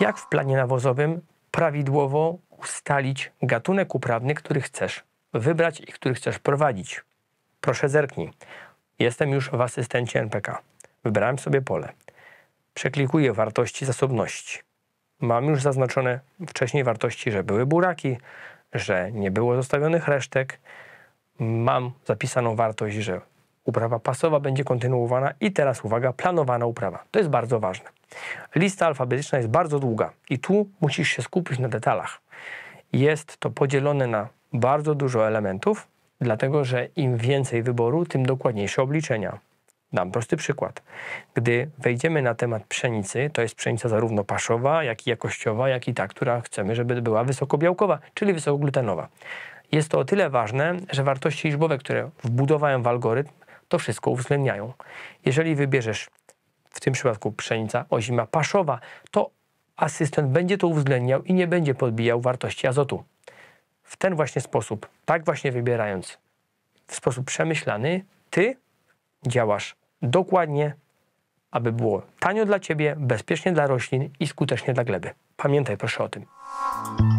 Jak w planie nawozowym prawidłowo ustalić gatunek uprawny, który chcesz wybrać i który chcesz prowadzić? Proszę zerknij. Jestem już w asystencie NPK. Wybrałem sobie pole. Przeklikuję wartości zasobności. Mam już zaznaczone wcześniej wartości, że były buraki, że nie było zostawionych resztek. Mam zapisaną wartość, że Uprawa pasowa będzie kontynuowana i teraz uwaga, planowana uprawa. To jest bardzo ważne. Lista alfabetyczna jest bardzo długa i tu musisz się skupić na detalach. Jest to podzielone na bardzo dużo elementów, dlatego że im więcej wyboru, tym dokładniejsze obliczenia. Dam prosty przykład. Gdy wejdziemy na temat pszenicy, to jest pszenica zarówno paszowa, jak i jakościowa, jak i ta, która chcemy, żeby była wysokobiałkowa, czyli wysokoglutenowa. Jest to o tyle ważne, że wartości liczbowe, które wbudowałem w algorytm, to wszystko uwzględniają. Jeżeli wybierzesz w tym przypadku pszenica ozima paszowa, to asystent będzie to uwzględniał i nie będzie podbijał wartości azotu. W ten właśnie sposób, tak właśnie wybierając, w sposób przemyślany, ty działasz dokładnie, aby było tanio dla ciebie, bezpiecznie dla roślin i skutecznie dla gleby. Pamiętaj proszę o tym.